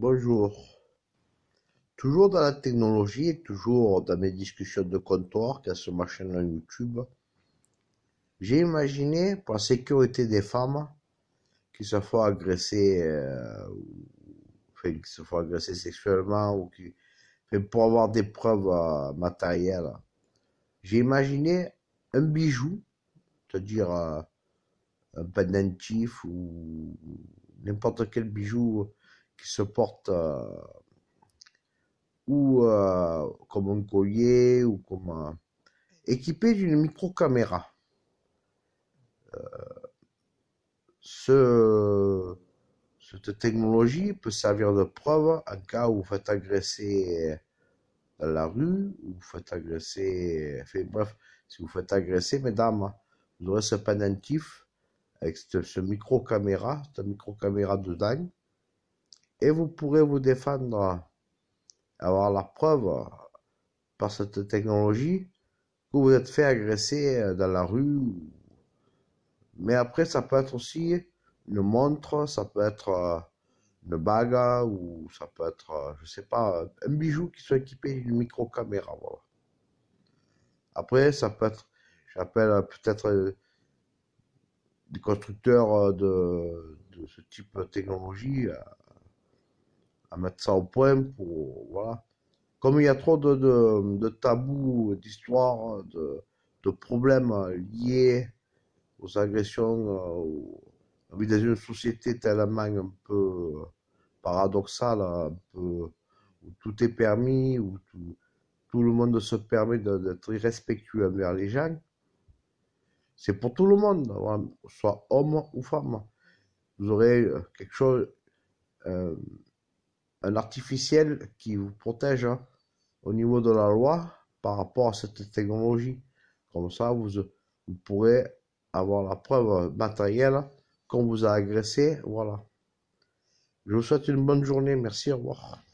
Bonjour. Toujours dans la technologie toujours dans mes discussions de comptoir qu'à ce machin là YouTube, j'ai imaginé pour la sécurité des femmes qui se font agresser, euh, se agresser sexuellement ou qui, pour avoir des preuves euh, matérielles, j'ai imaginé un bijou, c'est-à-dire euh, un pendentif ou n'importe quel bijou qui se porte euh, ou euh, comme un collier ou comme équipé d'une micro-caméra. Euh, ce cette technologie peut servir de preuve en cas où vous faites agresser la rue, ou vous faites agresser, fait bref, si vous faites agresser, mesdames, hein, vous aurez ce pendentif avec ce, micro-caméra, cette micro-caméra de dingue et vous pourrez vous défendre, avoir la preuve par cette technologie que vous êtes fait agresser euh, dans la rue. Mais après, ça peut être aussi une montre, ça peut être euh, une bague hein, ou ça peut être, euh, je sais pas, un bijou qui soit équipé d'une micro-caméra. Voilà. Après, ça peut être, j'appelle peut-être des constructeurs de, de, ce type de technologie à mettre ça au point pour voilà. Comme il y a trop de, de, tabous, d'histoires, de, de, problèmes liés aux agressions, euh, dans une société tellement un peu euh, paradoxale, un peu, où tout est permis, où tout, tout le monde se permet d'être irrespectueux envers les gens, c'est pour tout le monde, soit homme ou femme. Vous aurez euh, quelque chose, un artificiel qui vous protège hein, au niveau de la loi par rapport à cette technologie. Comme ça, vous pourrez avoir la preuve matérielle qu'on vous a agressé. Voilà. Je vous souhaite une bonne journée. Merci. Au revoir.